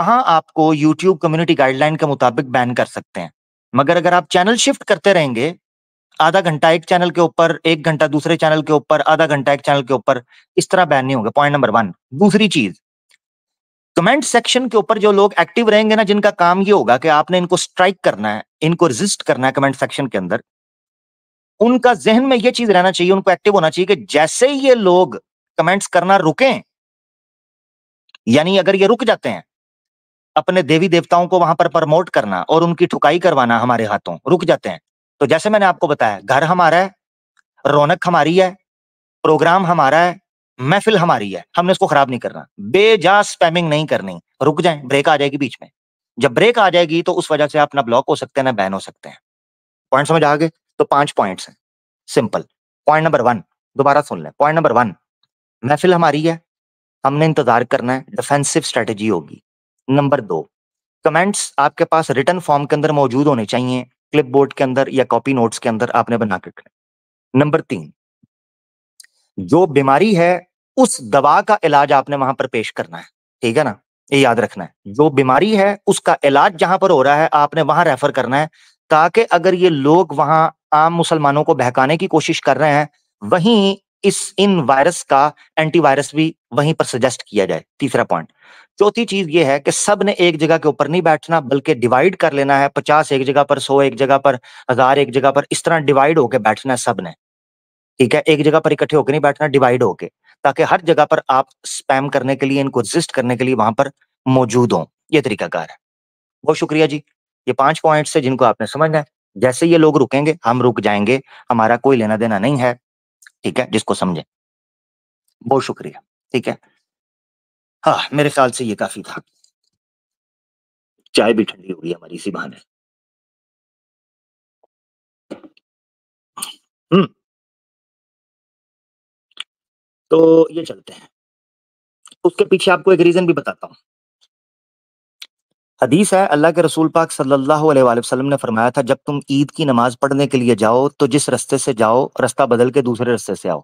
वहां आपको YouTube community guideline के मुताबिक बैन कर सकते हैं मगर अगर आप चैनल शिफ्ट करते रहेंगे आधा घंटा एक चैनल के ऊपर एक घंटा दूसरे चैनल के ऊपर आधा घंटा एक चैनल के ऊपर इस तरह बैन नहीं होगा पॉइंट नंबर वन दूसरी चीज कमेंट सेक्शन के ऊपर जो लोग एक्टिव रहेंगे ना जिनका काम ये होगा कि आपने इनको स्ट्राइक करना है इनको रिजिस्ट करना है कमेंट सेक्शन के अंदर उनका जहन में यह चीज रहना चाहिए उनको एक्टिव होना चाहिए कि जैसे ही ये लोग कमेंट्स करना रुकें यानी अगर ये रुक जाते हैं अपने देवी देवताओं को वहां पर प्रमोट करना और उनकी ठुकाई करवाना हमारे हाथों रुक जाते हैं तो जैसे मैंने आपको बताया घर हमारा है रौनक हमारी है प्रोग्राम हमारा है महफिल हमारी है हमने उसको खराब नहीं करना बेजा स्पैमिंग नहीं करनी रुक जाए ब्रेक आ जाएगी बीच में जब ब्रेक आ जाएगी तो उस वजह से आप ना ब्लॉक हो सकते हैं ना बैन हो सकते हैं पॉइंट समझ आगे तो पांच पॉइंट्स हैं सिंपल पॉइंट नंबर वन दोबारा सुन लें पॉइंट नंबर वन महफिल हमारी है हमने इंतजार करना है डिफेंसिव स्ट्रेटेजी होगी नंबर दो कमेंट्स आपके पास रिटर्न फॉर्म के अंदर मौजूद होने चाहिए क्लिप बोर्ड के अंदर या कॉपी नोट्स के अंदर आपने बना के नंबर तीन जो बीमारी है उस दवा का इलाज आपने वहां पर पेश करना है ठीक है ना ये याद रखना है जो बीमारी है उसका इलाज जहां पर हो रहा है आपने वहां रेफर करना है ताकि अगर ये लोग वहां आम मुसलमानों को बहकाने की कोशिश कर रहे हैं वहीं इस इन वायरस का एंटीवायरस भी वहीं पर सजेस्ट किया जाए तीसरा पॉइंट चौथी चीज ये है कि सब ने एक जगह के ऊपर नहीं बैठना बल्कि डिवाइड कर लेना है पचास एक जगह पर सौ एक जगह पर हजार एक जगह पर इस तरह डिवाइड होके बैठना है सब ने ठीक है एक जगह पर इकट्ठे होकर नहीं बैठना डिवाइड होके ताकि हर जगह पर आप स्पैम करने के लिए इनको एग्जिस्ट करने के लिए वहां पर मौजूद हों ये तरीकाकार है बहुत शुक्रिया जी ये पांच पॉइंट्स है जिनको आपने समझना है जैसे ये लोग रुकेंगे हम रुक जाएंगे हमारा कोई लेना देना नहीं है ठीक है जिसको समझे बहुत शुक्रिया ठीक है हाँ मेरे ख्याल से ये काफी था चाय भी ठंडी हो गई हमारी इसी बहाने हम्म। तो ये चलते हैं उसके पीछे आपको एक रीजन भी बताता हूं हदीस है अल्लाह के रसूल पाक सल्लल्लाहु अलैहि वसल्लम ने फरमाया था जब तुम ईद की नमाज पढ़ने के लिए जाओ तो जिस रास्ते से जाओ रास्ता बदल के दूसरे रास्ते से आओ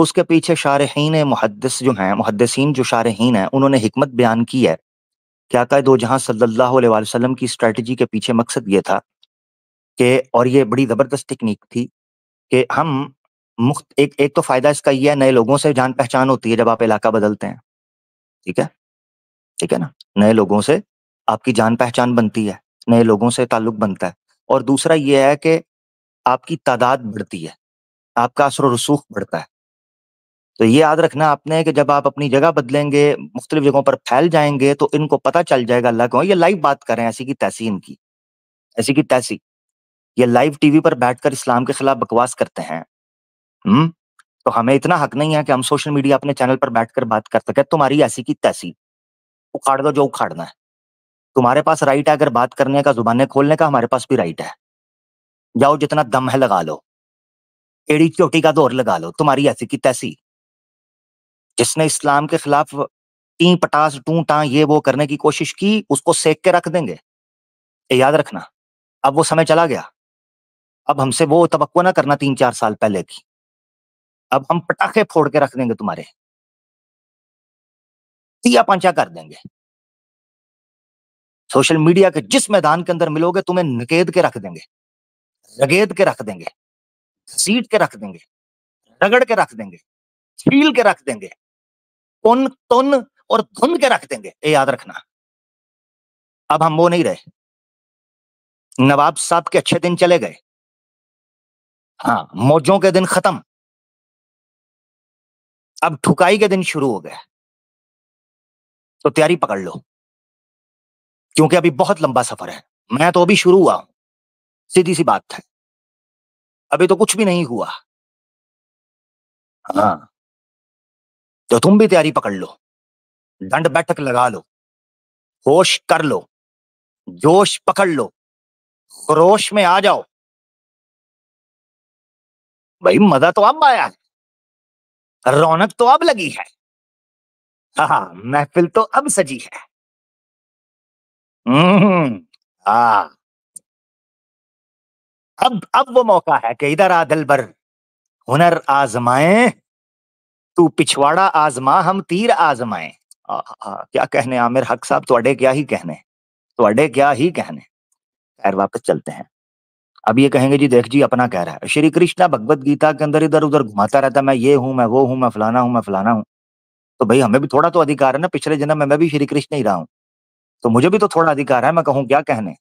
उसके पीछे शारहन मुहदस जो हैं मुहदसिन जो शारहन हैं उन्होंने हमत बयान की है क्या कह दो जहाँ सल्ला वसलम की स्ट्रेटजी के पीछे मकसद ये था कि और ये बड़ी ज़बरदस्त तकनीक थी कि हम मुख्त एक एक तो फ़ायदा इसका यह है नए लोगों से जान पहचान होती है जब आप इलाका बदलते हैं ठीक है ठीक है ना नए लोगों से आपकी जान पहचान बनती है नए लोगों से ताल्लुक बनता है और दूसरा ये है कि आपकी तादाद बढ़ती है आपका असर रसूख बढ़ता है तो ये याद रखना आपने कि जब आप अपनी जगह बदलेंगे मुख्तलिफ जगहों पर फैल जाएंगे तो इनको पता चल जाएगा अल्लाह को ये लाइव बात कर रहे हैं ऐसी की तैसी इनकी ऐसी की तैसी ये लाइव टीवी पर बैठकर इस्लाम के खिलाफ बकवास करते हैं हम्म तो हमें इतना हक नहीं है कि हम सोशल मीडिया अपने चैनल पर बैठकर बात कर सके तुम्हारी ऐसी की तैसी उखाड़ दो जो उखाड़ना है तुम्हारे पास राइट है अगर बात करने का जुबानें खोलने का हमारे पास भी राइट है जाओ जितना दम है लगा लो एड़ी चोटी का दौर लगा लो तुम्हारी ऐसी की तैसी जिसने इस्लाम के खिलाफ टी पटास टू टा ये वो करने की कोशिश की उसको सेक के रख देंगे याद रखना अब वो समय चला गया अब हमसे वो तो ना करना तीन चार साल पहले की अब हम पटाखे फोड़ के रख देंगे तुम्हारे तिया पंचा कर देंगे सोशल मीडिया के जिस मैदान के अंदर मिलोगे तुम्हें नकेद के रख देंगे रगेद के रख देंगे सीट के रख देंगे रगड़ के रख देंगे छील के रख देंगे उन तुन और धुन के रख देंगे ये याद रखना अब हम वो नहीं रहे नवाब साहब के अच्छे दिन चले गए हाँ मौजों के दिन खत्म अब ठुकाई के दिन शुरू हो गए तो तैयारी पकड़ लो क्योंकि अभी बहुत लंबा सफर है मैं तो अभी शुरू हुआ हूं सीधी सी बात है अभी तो कुछ भी नहीं हुआ हाँ तो तुम भी तैयारी पकड़ लो दंड बैठक लगा लो होश कर लो जोश पकड़ लो खरोश में आ जाओ भाई मजा तो अब आया है रौनक तो अब लगी है हा महफिल तो अब सजी है आ, हम्म, हाँ। अब अब वो मौका है कि इधर आ भर हुनर आजमाएं तू पिछवाड़ा आजमा हम तीर आजमाए क्या कहने आमिर हक साहब थोड़े क्या ही कहने थोड़े क्या ही कहने खैर वापस चलते हैं अब ये कहेंगे जी देख जी अपना कह रहा है श्री कृष्णा भगवत गीता के अंदर इधर उधर घुमाता रहता मैं ये हूं मैं वो हूं मैं फलाना हूं मैं फलाना हूं तो भाई हमें भी थोड़ा तो अधिकार है ना पिछले जन्म में मैं भी श्री कृष्ण ही रहा हूं तो मुझे भी तो थोड़ा अधिकार है मैं कहूँ क्या कहने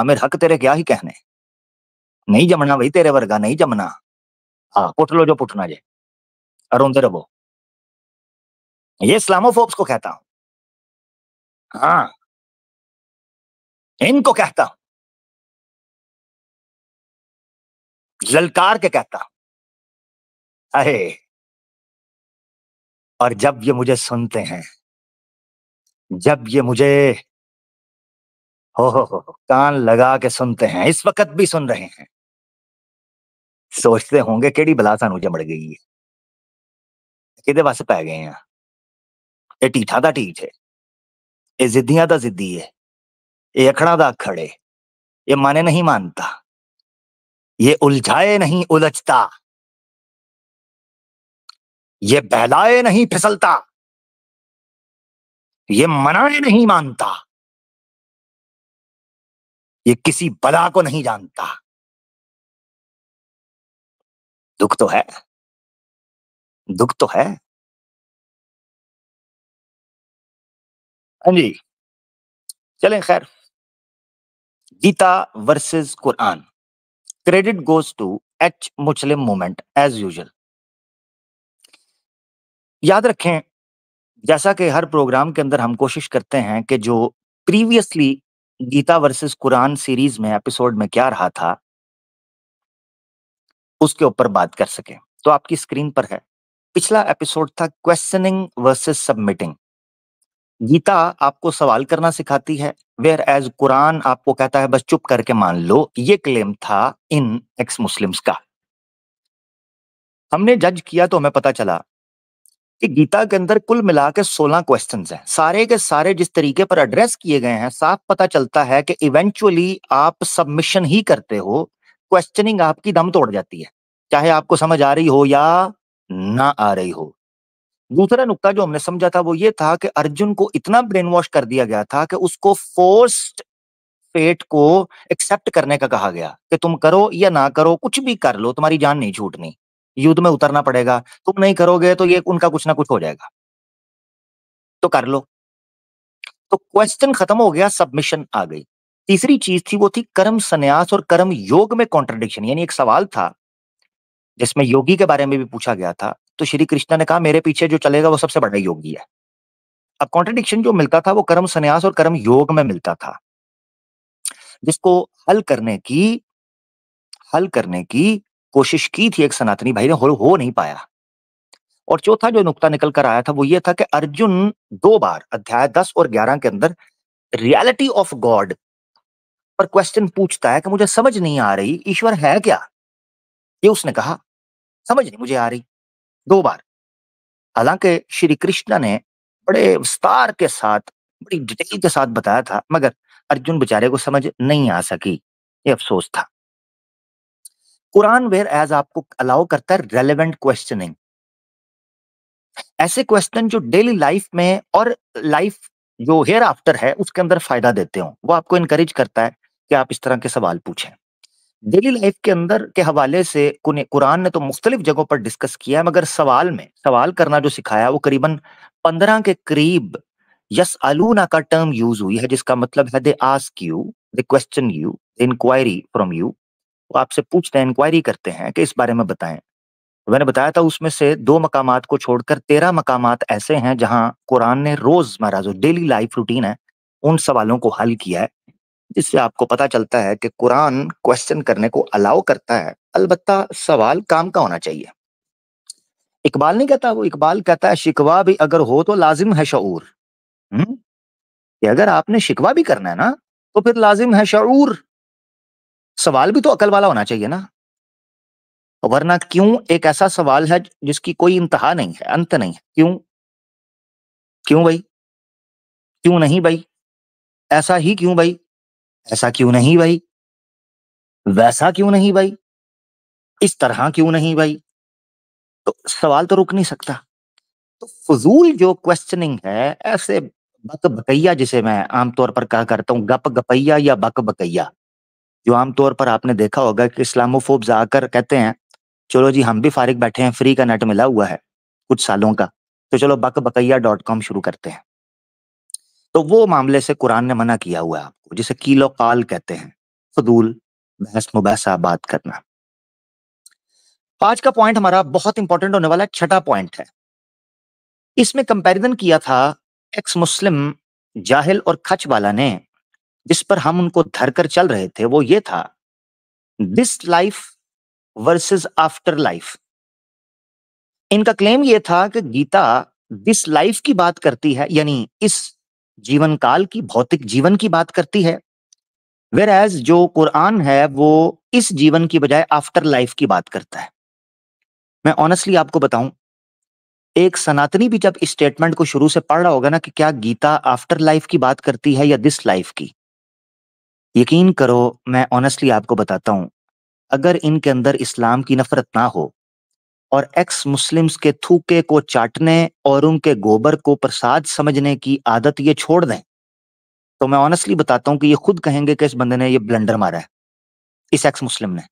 आमिर हक तेरे क्या ही कहने नहीं जमना भाई तेरे वर्गा नहीं जमना हाँ पुट लो जो पुटना जे अरुण जरा वो ये इस्लामोफोब्स को कहता हूं हाँ इनको कहता हूं ललकार के कहता हूं अरे और जब ये मुझे सुनते हैं जब ये मुझे हो हो हो कान लगा के सुनते हैं इस वक्त भी सुन रहे हैं सोचते होंगे केड़ी बलासा मुझे मड़ गई है ਕਿਹਦੇ ਵਾਸਤੇ ਪੈ ਗਏ ਆ ਇਹ ਢੀਠਾ ਦਾ ਢੀਠ ਹੈ ਇਹ ਜ਼ਿੱਦੀਆਂ ਦਾ ਜ਼ਿੱਦੀ ਹੈ ਇਹ अखड़ा ਦਾ खड़े ये माने नहीं मानता ये उलझाए नहीं उलझता ये बहलाए नहीं फिसलता ये मनाए नहीं मानता ये किसी बला को नहीं जानता दुख तो है दुख तो है। हाँ जी। चलें ख़ैर। Gita versus Quran, credit goes to each Muslim moment as usual. याद रखें, जैसा कि हर प्रोग्राम के अंदर हम कोशिश करते हैं कि जो previously Gita versus Quran series में एपिसोड में क्या रहा था उसके ऊपर बात कर सके तो आपकी स्क्रीन पर है। पिछला एपिसोड था क्वेश्चनिंग वर्सेस सबमिटिंग गीता आपको सवाल करना सिखाती है वेयर एज कुरान आपको कहता है बस चुप करके मान लो ये क्लेम था इन एक्स मुस्लिम्स का हमने जज किया तो हमें पता चला कि गीता के अंदर कुल मिला के सोलह क्वेश्चन हैं सारे के सारे जिस तरीके पर एड्रेस किए गए हैं साफ पता चलता है कि इवेंचुअली आप सबमिशन ही करते हो क्वेश्चनिंग आपकी दम तोड़ जाती है चाहे आपको समझ आ रही हो या ना आ रही हो दूसरा नुक्ता जो हमने समझा था वो ये था कि अर्जुन को इतना ब्रेन वॉश कर दिया गया था कि उसको फोर्स्ड फेट को एक्सेप्ट करने का कहा गया कि तुम करो या ना करो कुछ भी कर लो तुम्हारी जान नहीं छूटनी युद्ध में उतरना पड़ेगा तुम नहीं करोगे तो ये उनका कुछ ना कुछ हो जाएगा तो कर लो तो क्वेश्चन खत्म हो गया सबमिशन आ गई तीसरी चीज थी वो थी कर्म संन्यास और कर्म योग में कॉन्ट्रडिक्शन यानी एक सवाल था जिसमें योगी के बारे में भी पूछा गया था तो श्री कृष्णा ने कहा मेरे पीछे जो चलेगा वो सबसे बड़ा योगी है अब कॉन्ट्रडिक्शन जो मिलता था वो कर्म संन्यास और कर्म योग में मिलता था जिसको हल करने की हल करने की कोशिश की थी एक सनातनी भाई ने हो, हो नहीं पाया और चौथा जो नुकता निकल कर आया था वो ये था कि अर्जुन दो बार अध्याय दस और ग्यारह के अंदर रियलिटी ऑफ गॉड पर क्वेश्चन पूछता है कि मुझे समझ नहीं आ रही ईश्वर है क्या ये उसने कहा समझ नहीं मुझे आ रही दो बार हालांकि श्री कृष्णा ने बड़े विस्तार के साथ बड़ी डिटेल के साथ बताया था मगर अर्जुन बेचारे को समझ नहीं आ सकी ये अफसोस था कुरान वेर एज आपको अलाउ करता है रेलिवेंट क्वेश्चनिंग ऐसे क्वेश्चन जो डेली लाइफ में और लाइफ जो हेयर आफ्टर है उसके अंदर फायदा देते हो वो आपको इनकरेज करता है कि आप इस तरह के सवाल पूछें डेली लाइफ के अंदर के हवाले से कुरान ने तो मुख्तलिफ जगहों पर डिस्कस किया है मगर सवाल में सवाल करना जो सिखाया वो करीबन पंद्रह के करीब यस अलूना का टर्म यूज हुई है जिसका मतलब है they ask you they question you inquiry from you वो आपसे पूछते हैं इंक्वायरी करते हैं कि इस बारे में बताएं मैंने बताया था उसमें से दो मकाम को छोड़कर तेरह मकाम ऐसे हैं जहाँ कुरान ने रोजमर्रा जो डेली लाइफ रूटीन है उन सवालों को हल किया है जिससे आपको पता चलता है कि कुरान क्वेश्चन करने को अलाउ करता है अलबत्ता सवाल काम का होना चाहिए इकबाल नहीं कहता वो इकबाल कहता है शिकवा भी अगर हो तो लाजिम है शूर हम्म? कि अगर आपने शिकवा भी करना है ना तो फिर लाजिम है शूर सवाल भी तो अकल वाला होना चाहिए ना वरना क्यों एक ऐसा सवाल है जिसकी कोई इंतहा नहीं है अंत नहीं है क्यों क्यों भाई क्यों नहीं भाई ऐसा ही क्यों भाई ऐसा क्यों नहीं भाई वैसा क्यों नहीं भाई इस तरह क्यों नहीं भाई तो सवाल तो रुक नहीं सकता तो फजूल जो क्वेश्चनिंग है ऐसे बक बकैया जिसे मैं आमतौर पर कहा करता हूँ गप गपैया या बक बकैया जो आमतौर पर आपने देखा होगा कि इस्लामोफोब्स आकर कहते हैं चलो जी हम भी फारिग बैठे हैं फ्री का नेट मिला हुआ है कुछ सालों का तो चलो बक बकैया डॉट कॉम शुरू करते हैं तो वो मामले से कुरान ने मना किया हुआ है आपको जिसे कीलो काल कहते हैं फजूल बहस मुबैसा बात करना आज का पॉइंट हमारा बहुत इंपॉर्टेंट होने वाला छठा पॉइंट है इसमें कंपैरिजन किया था एक्स मुस्लिम जाहिल और खच वाला ने जिस पर हम उनको धरकर चल रहे थे वो ये था this life versus after life इनका क्लेम ये था कि गीता दिस लाइफ की बात करती है यानी इस जीवन काल की भौतिक जीवन की बात करती है वेर एज जो कुरान है वो इस जीवन की बजाय आफ्टर लाइफ की बात करता है मैं ऑनेस्टली आपको बताऊं एक सनातनी भी जब स्टेटमेंट को शुरू से पढ़ रहा होगा ना कि क्या गीता आफ्टर लाइफ की बात करती है या दिस लाइफ की यकीन करो मैं ऑनेस्टली आपको बताता हूं अगर इनके अंदर इस्लाम की नफरत ना हो और एक्स मुस्लिम्स के थूके को चाटने और उनके गोबर को प्रसाद समझने की आदत ये छोड़ दें तो मैं ऑनेस्टली बताता हूं कि ये खुद कहेंगे कि इस बंदे ने ये ब्लंडर मारा है इस एक्स मुस्लिम ने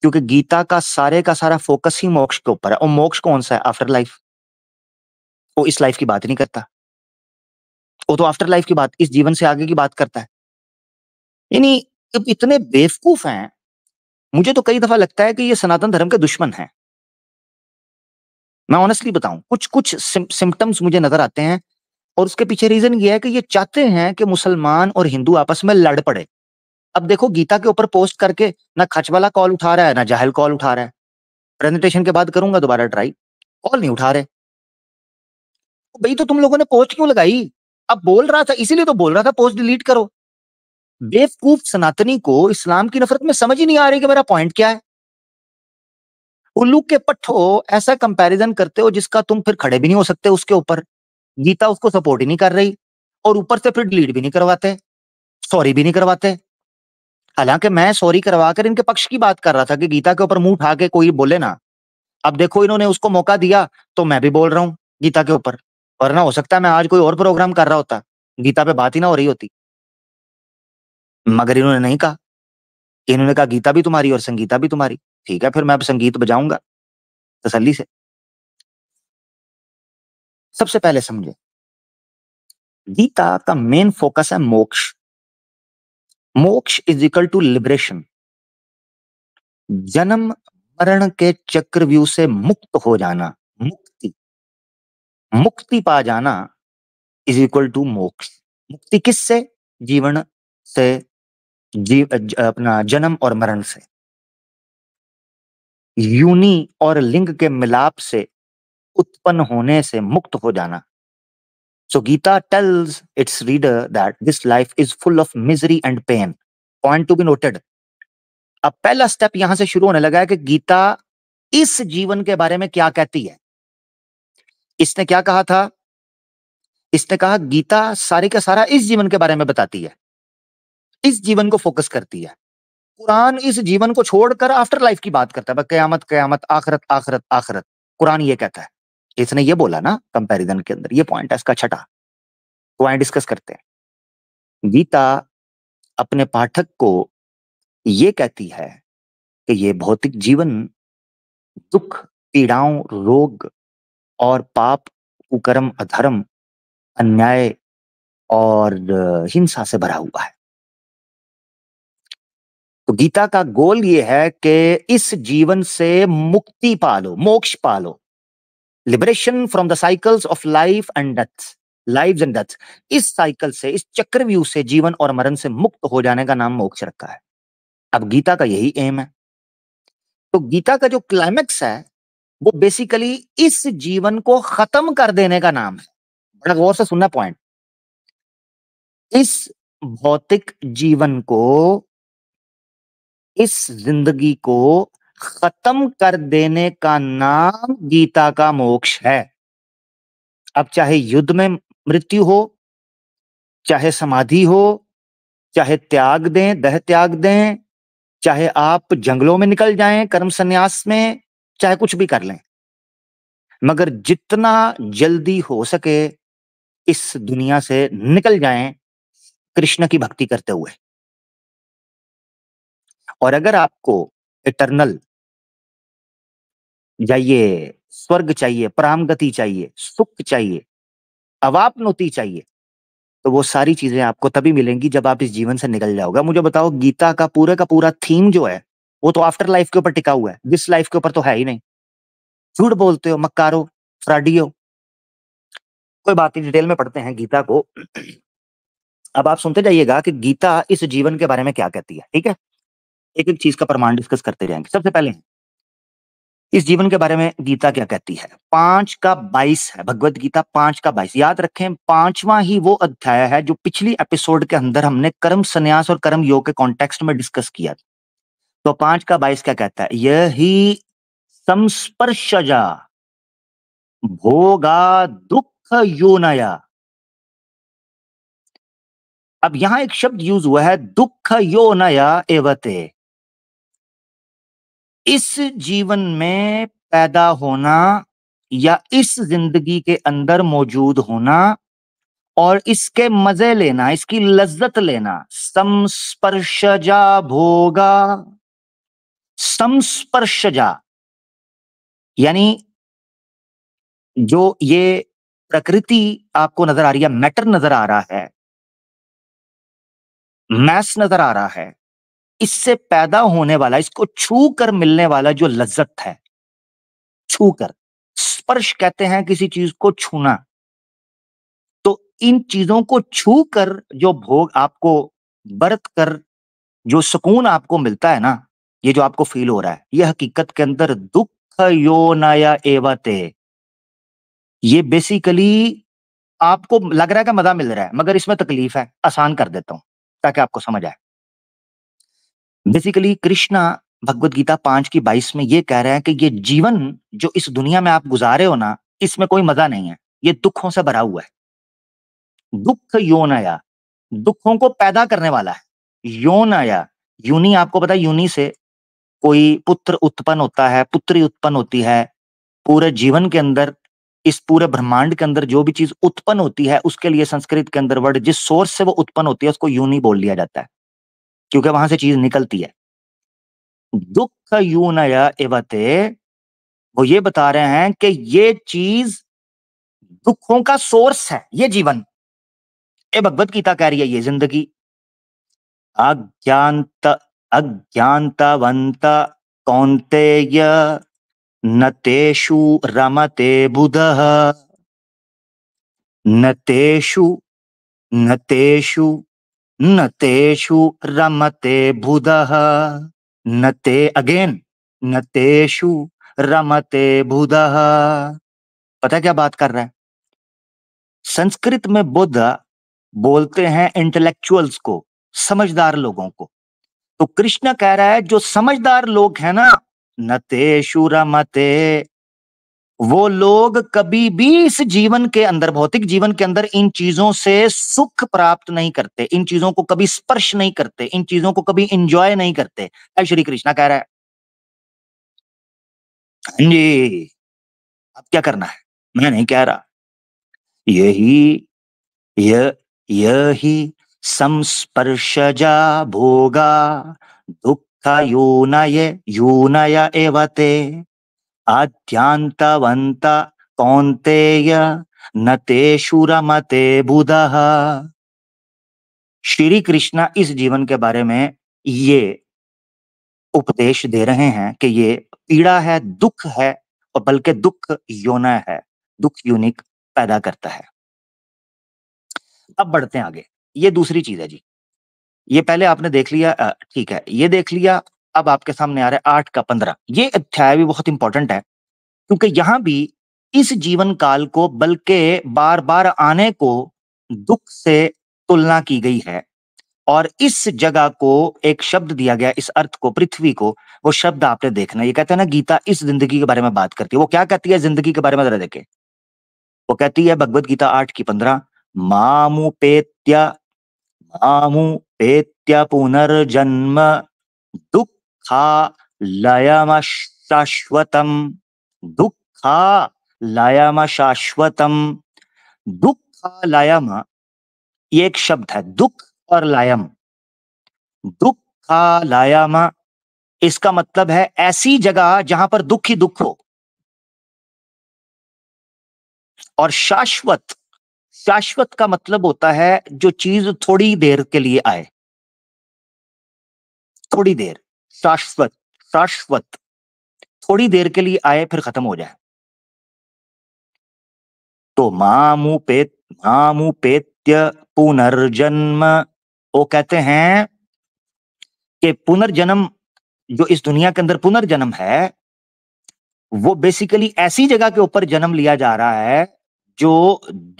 क्योंकि गीता का सारे का सारा फोकस ही मोक्ष के ऊपर है और मोक्ष कौन सा है आफ्टर लाइफ वो इस लाइफ की बात नहीं करता वो तो आफ्टर लाइफ की बात इस जीवन से आगे की बात करता है यानी इतने बेवकूफ हैं मुझे तो कई दफा लगता है कि ये सनातन धर्म के दुश्मन हैं मैं ऑनेस्टली बताऊं कुछ कुछ सिम्टम्स मुझे नजर आते हैं और उसके पीछे रीजन ये है कि ये चाहते हैं कि मुसलमान और हिंदू आपस में लड़ पड़े अब देखो गीता के ऊपर पोस्ट करके ना खच वाला कॉल उठा रहा है ना जाहल कॉल उठा रहा है प्रेजेंटेशन के बाद करूंगा दोबारा ट्राई कॉल नहीं उठा रहे भाई तो तुम लोगों ने पोस्ट क्यों लगाई अब बोल रहा था इसीलिए तो बोल रहा था पोस्ट डिलीट करो बेवकूफ सनातनी को इस्लाम की नफरत में समझ ही नहीं आ रही कि मेरा पॉइंट क्या है उल्लू के पट्ठो ऐसा कंपैरिजन करते हो जिसका तुम फिर खड़े भी नहीं हो सकते उसके ऊपर गीता उसको सपोर्ट ही नहीं कर रही और ऊपर से फिर डिलीट भी नहीं करवाते सॉरी भी नहीं करवाते हालांकि मैं सॉरी करवा कर इनके पक्ष की बात कर रहा था कि गीता के ऊपर मुंह उठा के कोई बोले ना अब देखो इन्होंने उसको मौका दिया तो मैं भी बोल रहा हूँ गीता के ऊपर वरना हो सकता है मैं आज कोई और प्रोग्राम कर रहा होता गीता पे बात ही ना हो रही होती मगर इन्होंने नहीं कहा इन्होंने कहा गीता भी तुम्हारी और संगीता भी तुम्हारी ठीक है फिर मैं अब संगीत बजाऊंगा तसली से सबसे पहले समझे गीता का मेन फोकस है मोक्ष मोक्ष इज इक्वल टू लिबरेशन जन्म मरण के चक्रव्यूह से मुक्त हो जाना मुक्ति मुक्ति पा जाना इज इक्वल टू मोक्ष मुक्ति किससे जीवन से जीव अपना जन्म और मरण से योनि और लिंग के मिलाप से उत्पन्न होने से मुक्त हो जाना so Gita tells its reader that this life is full of misery and pain point to be noted अब पहला स्टेप यहां से शुरू होने लगा है कि गीता इस जीवन के बारे में क्या कहती है इसने क्या कहा था इसने कहा गीता सारी का सारा इस जीवन के बारे में बताती है इस जीवन को फोकस करती है कुरान इस जीवन को छोड़कर आफ्टर लाइफ की बात करता है कयामत कयामत आखरत आखरत आखरत कुरान ये कहता है इसने ये बोला ना कंपैरिजन के अंदर ये पॉइंट है इसका छठा तो आए डिस्कस करते हैं गीता अपने पाठक को ये कहती है कि ये भौतिक जीवन दुख पीड़ाओं रोग और पाप कुकर्म अधर्म अन्याय और हिंसा से भरा हुआ है गीता का गोल ये है कि इस जीवन से मुक्ति पा लो मोक्ष पा लो liberation from the cycles of life and death life and death इस साइकिल से इस चक्रव्यूह से जीवन और मरण से मुक्त हो जाने का नाम मोक्ष रखा है अब गीता का यही एम है तो गीता का जो क्लाइमेक्स है वो बेसिकली इस जीवन को खत्म कर देने का नाम है बड़ा गौर से सुनना पॉइंट इस भौतिक जीवन को इस जिंदगी को खत्म कर देने का नाम गीता का मोक्ष है अब चाहे युद्ध में मृत्यु हो चाहे समाधि हो चाहे त्याग दें दह त्याग दें चाहे आप जंगलों में निकल जाएं कर्म संन्यास में चाहे कुछ भी कर लें मगर जितना जल्दी हो सके इस दुनिया से निकल जाएं कृष्ण की भक्ति करते हुए और अगर आपको इटरनल चाहिए स्वर्ग चाहिए पराम चाहिए सुख चाहिए अवापनोति चाहिए तो वो सारी चीजें आपको तभी मिलेंगी जब आप इस जीवन से निकल जाओगे मुझे बताओ गीता का पूरे का पूरा थीम जो है वो तो आफ्टर लाइफ के ऊपर टिका हुआ है दिस लाइफ के ऊपर तो है ही नहीं झूठ बोलते हो मक्कारो फ्राडियो कोई बात नहीं डिटेल में पढ़ते हैं गीता को अब आप सुनते जाइएगा कि गीता इस जीवन के बारे में क्या कहती है ठीक है एक एक चीज का प्रमाण डिस्कस करते जाएंगे सबसे पहले इस जीवन के बारे में गीता क्या कहती है पांच का बाईस है भगवत गीता पांच का बाईस याद रखें पांचवा ही वो अध्याय है जो पिछली एपिसोड के अंदर हमने कर्म संन्यास और कर्म योग के कॉन्टेक्स्ट में डिस्कस किया तो पांच का बाईस क्या कहता है यही संस्पर्शजा भोगा दुख योनया अब यहां एक शब्द यूज हुआ है दुख योनया एवते इस जीवन में पैदा होना या इस जिंदगी के अंदर मौजूद होना और इसके मजे लेना इसकी लज्जत लेना समस्पर्शजा भोगा समस्पर्शजा यानी जो ये प्रकृति आपको नजर आ रही है मैटर नजर आ रहा है मैस नजर आ रहा है इससे पैदा होने वाला इसको छू कर मिलने वाला जो लज्जत है छू कर स्पर्श कहते हैं किसी चीज को छूना तो इन चीजों को छू कर जो भोग आपको बरत कर जो सुकून आपको मिलता है ना ये जो आपको फील हो रहा है ये हकीकत के अंदर दुख यो नया एवते ये बेसिकली आपको लग रहा है कि मजा मिल रहा है मगर इसमें तकलीफ है आसान कर देता हूं ताकि आपको समझ आए बेसिकली कृष्णा भगवत गीता पांच की बाईस में ये कह रहे हैं कि ये जीवन जो इस दुनिया में आप गुजारे हो ना इसमें कोई मजा नहीं है ये दुखों से भरा हुआ है दुख यौन आया दुखों को पैदा करने वाला है यौन आया यूनि आपको पता है यूनि से कोई पुत्र उत्पन्न होता है पुत्री उत्पन्न होती है पूरे जीवन के अंदर इस पूरे ब्रह्मांड के अंदर जो भी चीज उत्पन्न होती है उसके लिए संस्कृत के अंदर वर्ड जिस सोर्स से वो उत्पन्न होती है उसको यूनि बोल लिया जाता है क्योंकि वहां से चीज निकलती है दुख यू नया एवते वो ये बता रहे हैं कि ये चीज दुखों का सोर्स है ये जीवन ये भगवत गीता कह रही है ये जिंदगी अज्ञानत अज्ञानतावंत कौनते नतेषु रमते बुध नतेषु नतेषु न तेषु रमते बुधः न ते अगेन न तेषु रमते बुधः पता क्या बात कर रहा है संस्कृत में बुद्ध बोलते हैं इंटेलेक्चुअल्स को समझदार लोगों को तो कृष्ण कह रहा है जो समझदार लोग हैं ना न तेषु रमते वो लोग कभी भी इस जीवन के अंदर भौतिक जीवन के अंदर इन चीजों से सुख प्राप्त नहीं करते इन चीजों को कभी स्पर्श नहीं करते इन चीजों को कभी इंजॉय नहीं करते श्री कृष्णा कह रहा है हाँ जी अब क्या करना है मैं नहीं कह रहा यही यही संस्पर्श जा भोगा दुख यूनय यूनय एवते आद्यान्तवन्त कौंतेय न तेषु श्री कृष्णा इस जीवन के बारे में ये उपदेश दे रहे हैं कि ये पीड़ा है दुख है और बल्कि दुख योना है दुख यूनिक पैदा करता है अब बढ़ते हैं आगे ये दूसरी चीज है जी ये पहले आपने देख लिया ठीक है ये देख लिया अब आपके सामने आ रहा है आठ का पंद्रह ये अध्याय भी बहुत इंपॉर्टेंट है क्योंकि यहां भी इस जीवन काल को बल्कि बार बार आने को दुख से तुलना की गई है और इस जगह को एक शब्द दिया गया इस अर्थ को पृथ्वी को वो शब्द आपने देखना ये कहते हैं ना गीता इस जिंदगी के बारे में बात करती है वो क्या कहती है जिंदगी के बारे में जरा देखे वो कहती है भगवत गीता आठ की पंद्रह मामु पेत्या मामु पेत्या पुनर्जन्म दुख शाश्वतम लयमशाश्वतम लयम शाश्वतम दुखा लयम एक शब्द है दुख और लयम दुखा लयम इसका मतलब है ऐसी जगह जहां पर दुख ही दुख हो और शाश्वत शाश्वत का मतलब होता है जो चीज थोड़ी देर के लिए आए थोड़ी देर शाश्वत शाश्वत थोड़ी देर के लिए आए फिर खत्म हो जाए तो मामुपेत मामुपेत्य पुनर्जन्म वो कहते हैं कि पुनर्जन्म जो इस दुनिया के अंदर पुनर्जन्म है वो बेसिकली ऐसी जगह के ऊपर जन्म लिया जा रहा है जो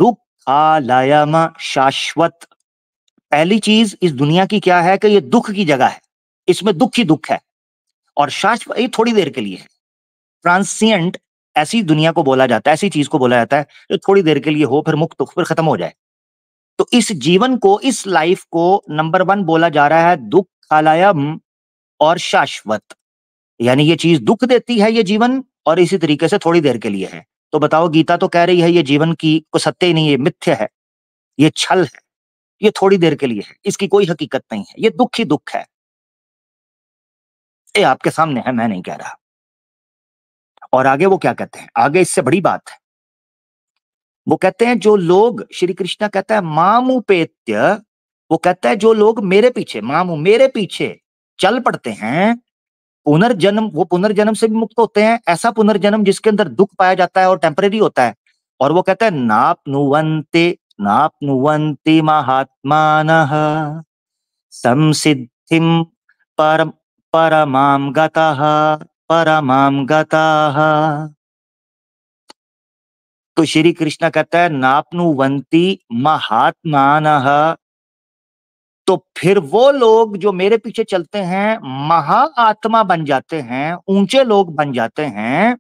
दुखालयम शाश्वत पहली चीज इस दुनिया की क्या है कि ये दुख की जगह है इसमें दुख ही दुख है और शाश्वत ये थोड़ी देर के लिए है ट्रांसियंट ऐसी दुनिया को बोला जाता है ऐसी चीज को बोला जाता है जो थोड़ी देर के लिए हो फिर मुक्त फिर खत्म हो जाए तो इस जीवन को इस लाइफ को नंबर वन बोला जा रहा है दुख खालयम और शाश्वत यानी ये चीज दुख देती है ये जीवन और इसी तरीके से थोड़ी देर के लिए है तो बताओ गीता तो कह रही है ये जीवन की को सत्य ही नहीं है मिथ्य है ये छल है ये थोड़ी देर के लिए है इसकी कोई हकीकत नहीं है ये दुख ही दुख है ये आपके सामने है मैं नहीं कह रहा और आगे वो क्या कहते हैं आगे इससे बड़ी बात है वो कहते हैं जो लोग श्री कृष्ण कहता है पेत्य वो कहता है जो लोग मेरे पीछे मामू मेरे पीछे चल पड़ते हैं पुनर्जन्म वो पुनर्जन्म से भी मुक्त होते हैं ऐसा पुनर्जन्म जिसके अंदर दुख पाया जाता है और टेम्परेरी होता है और वो कहता है नाप नापनुवंते महात्मान संसिद्धिम परम परमाम गतः परमाम गतः तो श्री कृष्ण कहता है नापनुवंती महात्मान तो फिर वो लोग जो मेरे पीछे चलते हैं महाआत्मा बन जाते हैं ऊंचे लोग बन जाते हैं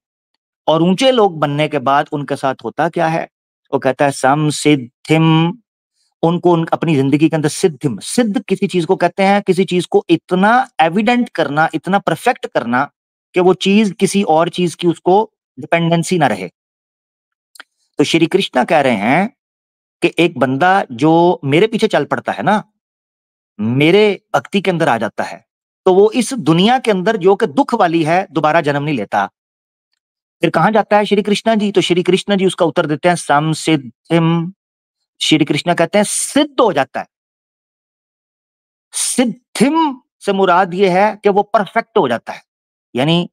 और ऊंचे लोग बनने के बाद उनके साथ होता क्या है वो कहता है सम सिद्धिम उनको उन अपनी जिंदगी के अंदर सिद्ध सिद्ध किसी चीज को कहते हैं किसी चीज को इतना एविडेंट करना इतना परफेक्ट करना कि वो चीज किसी और चीज की उसको डिपेंडेंसी ना रहे तो श्री कृष्णा कह रहे हैं कि एक बंदा जो मेरे पीछे चल पड़ता है ना मेरे भक्ति के अंदर आ जाता है तो वो इस दुनिया के अंदर जो कि दुख वाली है दोबारा जन्म नहीं लेता फिर कहा जाता है श्री कृष्णा जी तो श्री कृष्णा जी उसका उत्तर देते हैं सम सिद्धिम श्री कृष्ण कहते हैं सिद्ध हो जाता है सिद्धिम से मुराद ये है कि वो परफेक्ट हो जाता है यानी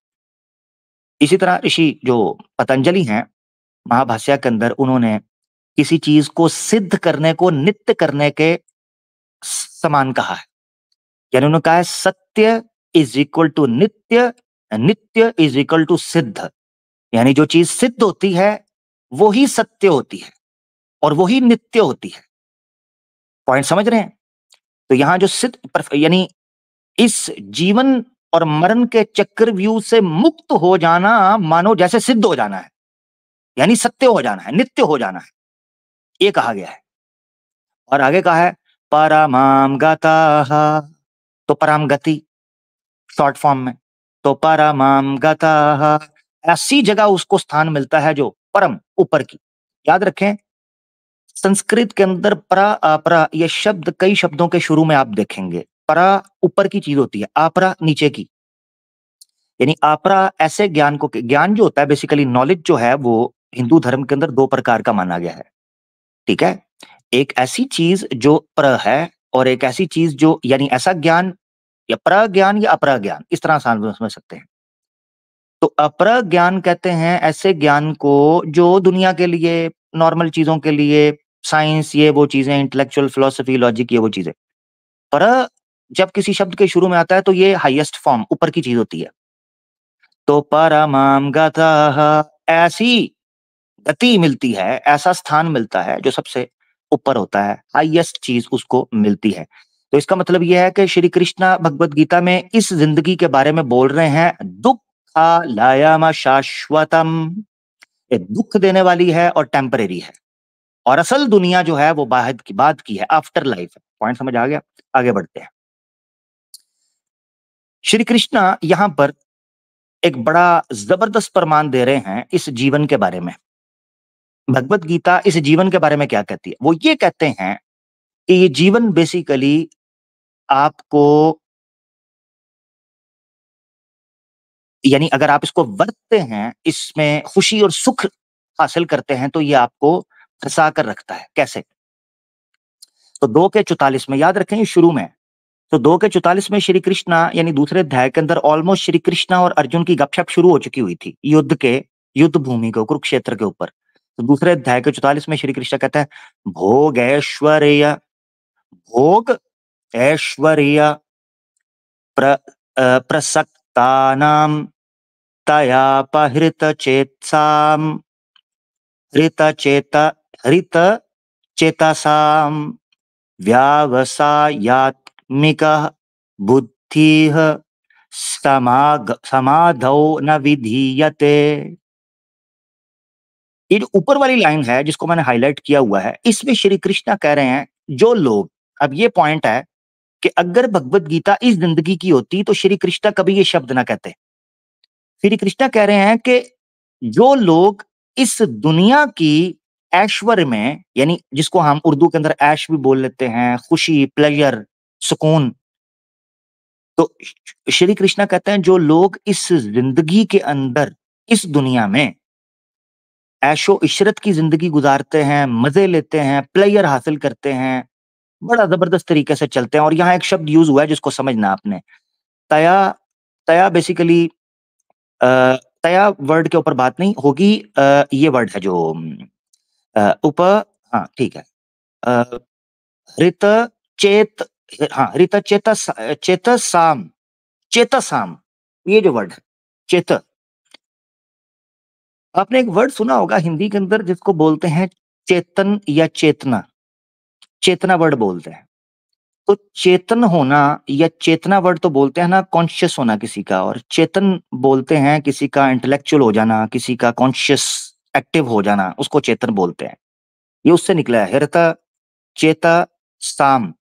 इसी तरह ऋषि जो पतंजलि हैं महाभाष्या के अंदर उन्होंने किसी चीज को सिद्ध करने को नित्य करने के समान कहा है यानी उन्होंने कहा है सत्य इज इक्वल टू नित्य नित्य इज इक्वल टू सिद्ध यानी जो चीज सिद्ध होती है वो ही सत्य होती है और वही नित्य होती है पॉइंट समझ रहे हैं तो यहां जो सिद्ध यानी इस जीवन और मरण के चक्र व्यू से मुक्त हो जाना मानो जैसे सिद्ध हो जाना है यानी सत्य हो जाना है नित्य हो जाना है ये कहा गया है और आगे कहा है परमाम गता तो पराम गति शॉर्ट फॉर्म में तो परमाम गता ऐसी जगह उसको स्थान मिलता है जो परम ऊपर की याद रखें संस्कृत के अंदर परा आपरा ये शब्द कई शब्दों के शुरू में आप देखेंगे परा ऊपर की चीज होती है आपरा नीचे की यानी आपरा ऐसे ज्ञान को ज्ञान जो होता है बेसिकली नॉलेज जो है वो हिंदू धर्म के अंदर दो प्रकार का माना गया है ठीक है एक ऐसी चीज जो प्र है और एक ऐसी चीज जो यानी ऐसा ज्ञान या प्र ज्ञान या अपरा ज्ञान इस तरह आसान समझ सकते हैं तो अपरा ज्ञान कहते हैं ऐसे ज्ञान को जो दुनिया के लिए नॉर्मल चीजों के लिए साइंस ये वो चीजें इंटेलेक्चुअल फिलोसफी लॉजिक ये वो चीजें पर जब किसी शब्द के शुरू में आता है तो ये हाईएस्ट फॉर्म ऊपर की चीज होती है तो परमाम ऐसी गति मिलती है ऐसा स्थान मिलता है जो सबसे ऊपर होता है हाईएस्ट चीज उसको मिलती है तो इसका मतलब यह है कि श्री कृष्णा भगवत गीता में इस जिंदगी के बारे में बोल रहे हैं दुख लायाम शाश्वतम ये दुख देने वाली है और टेम्परेरी है और असल दुनिया जो है वो बाद की बात की है आफ्टर लाइफ पॉइंट समझ आ गया आगे बढ़ते हैं श्री कृष्णा यहां पर एक बड़ा जबरदस्त प्रमाण दे रहे हैं इस जीवन के बारे में भगवत गीता इस जीवन के बारे में क्या कहती है वो ये कहते हैं कि ये जीवन बेसिकली आपको यानी अगर आप इसको वर्तते हैं इसमें खुशी और सुख हासिल करते हैं तो ये आपको फंसा कर रखता है कैसे तो दो के चौतालीस में याद रखें शुरू में तो दो के चौतालीस में श्री कृष्णा यानी दूसरे अध्याय के अंदर ऑलमोस्ट श्री कृष्णा और अर्जुन की गपशप शुरू हो चुकी हुई थी युद्ध के युद्ध भूमि के कुरुक्षेत्र के ऊपर तो दूसरे अध्याय के चौतालीस में श्री कृष्ण कहते हैं भोग ऐश्वर्य भोग ऐश्वर्य प्र, प्रसक्ता नाम चेत साम हृत चेत हरित चेतसा व्यावसायात्मिक बुद्धि समाधौ न विधीयते ये जो ऊपर वाली लाइन है जिसको मैंने हाईलाइट किया हुआ है इसमें श्री कृष्णा कह रहे हैं जो लोग अब ये पॉइंट है कि अगर भगवत गीता इस जिंदगी की होती तो श्री कृष्णा कभी ये शब्द ना कहते श्री कृष्णा कह रहे हैं कि जो लोग इस दुनिया की ऐश्वर्य में यानी जिसको हम उर्दू के अंदर ऐश भी बोल लेते हैं खुशी प्लेजर सुकून तो श्री कृष्णा कहते हैं जो लोग इस जिंदगी के अंदर इस दुनिया में ऐशो इशरत की जिंदगी गुजारते हैं मजे लेते हैं प्लेयर हासिल करते हैं बड़ा जबरदस्त तरीके से चलते हैं और यहाँ एक शब्द यूज हुआ है जिसको समझना आपने तया तया बेसिकली तया वर्ड के ऊपर बात नहीं होगी ये वर्ड है जो उप हाँ ठीक है हृत चेत हाँ हृत चेत चेतसाम चेतसाम ये जो वर्ड है चेत आपने एक वर्ड सुना होगा हिंदी के अंदर जिसको बोलते हैं चेतन या चेतना चेतना वर्ड बोलते हैं तो चेतन होना या चेतना वर्ड तो बोलते हैं ना कॉन्शियस होना किसी का और चेतन बोलते हैं किसी का इंटेलेक्चुअल हो जाना किसी का कॉन्शियस एक्टिव हो जाना उसको चेतन बोलते हैं ये उससे निकला है हृता चेता साम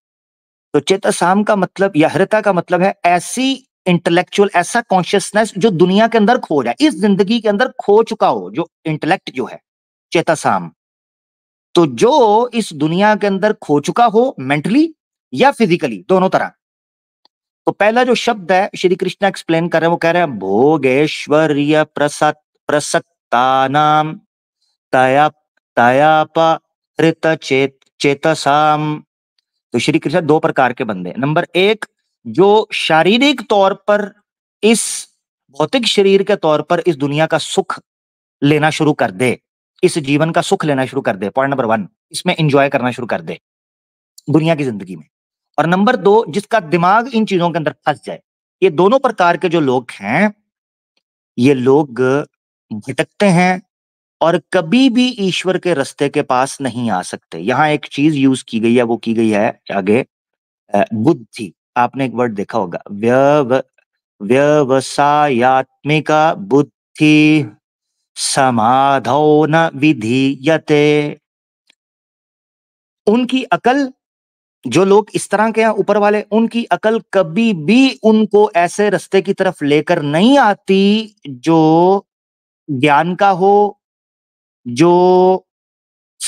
तो चेता साम का मतलब या हृता का मतलब है ऐसी इंटेलेक्चुअल ऐसा कॉन्शियसनेस जो दुनिया के अंदर खो जाए इस जिंदगी के अंदर खो चुका हो जो इंटेलेक्ट जो है चेता साम तो जो इस दुनिया के अंदर खो चुका हो मेंटली या फिजिकली दोनों तरह तो पहला जो शब्द है श्री कृष्णा एक्सप्लेन कर रहे हैं वो कह रहे हैं भोगेश्वर्य प्रसत प्रसत तानाम तया ऋत चेत चेतसाम तो श्री कृष्ण दो प्रकार के बंदे नंबर एक जो शारीरिक तौर पर इस भौतिक शरीर के तौर पर इस दुनिया का सुख लेना शुरू कर दे इस जीवन का सुख लेना शुरू कर दे पॉइंट नंबर वन इसमें एंजॉय करना शुरू कर दे दुनिया की जिंदगी में और नंबर दो जिसका दिमाग इन चीजों के अंदर फंस जाए ये दोनों प्रकार के जो लोग हैं ये लोग भटकते हैं और कभी भी ईश्वर के रस्ते के पास नहीं आ सकते यहाँ एक चीज यूज की गई है वो की गई है आगे बुद्धि आपने एक वर्ड देखा होगा व्यव व्यवसायत्मिका बुद्धि समाधो न विधीयते उनकी अकल जो लोग इस तरह के हैं ऊपर वाले उनकी अकल कभी भी उनको ऐसे रस्ते की तरफ लेकर नहीं आती जो ज्ञान का हो जो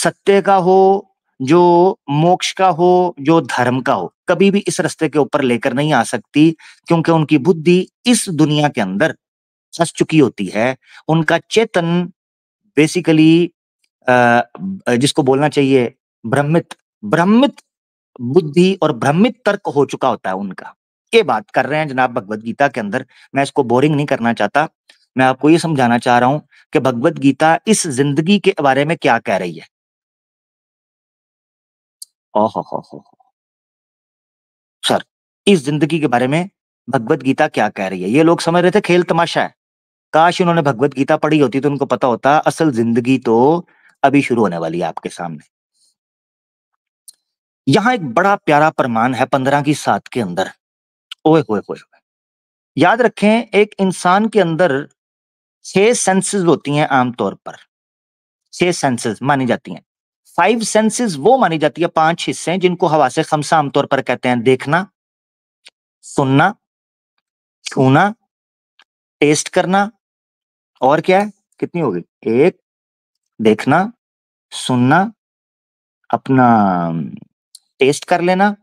सत्य का हो जो मोक्ष का हो जो धर्म का हो कभी भी इस रास्ते के ऊपर लेकर नहीं आ सकती क्योंकि उनकी बुद्धि इस दुनिया के अंदर फंस चुकी होती है उनका चेतन बेसिकली जिसको बोलना चाहिए भ्रमित भ्रमित बुद्धि और भ्रमित तर्क हो चुका होता है उनका ये बात कर रहे हैं जनाब भगवत गीता के अंदर मैं इसको बोरिंग नहीं करना चाहता मैं आपको ये समझाना चाह रहा हूं कि भगवत गीता इस जिंदगी के बारे में क्या कह रही है ओहो हो हो सर इस जिंदगी के बारे में भगवत गीता क्या कह रही है ये लोग समझ रहे थे खेल तमाशा है काश उन्होंने भगवत गीता पढ़ी होती तो उनको पता होता असल जिंदगी तो अभी शुरू होने वाली है आपके सामने यहां एक बड़ा प्यारा प्रमाण है पंद्रह की सात के अंदर ओए होए होए याद रखें एक इंसान के अंदर छह सेंसेस होती हैं आमतौर पर छह सेंसेस मानी जाती हैं फाइव सेंसेस वो मानी जाती है पांच हिस्से हैं जिनको हवा से खमसा आमतौर पर कहते हैं देखना सुनना छूना टेस्ट करना और क्या है कितनी हो गई एक देखना सुनना अपना टेस्ट कर लेना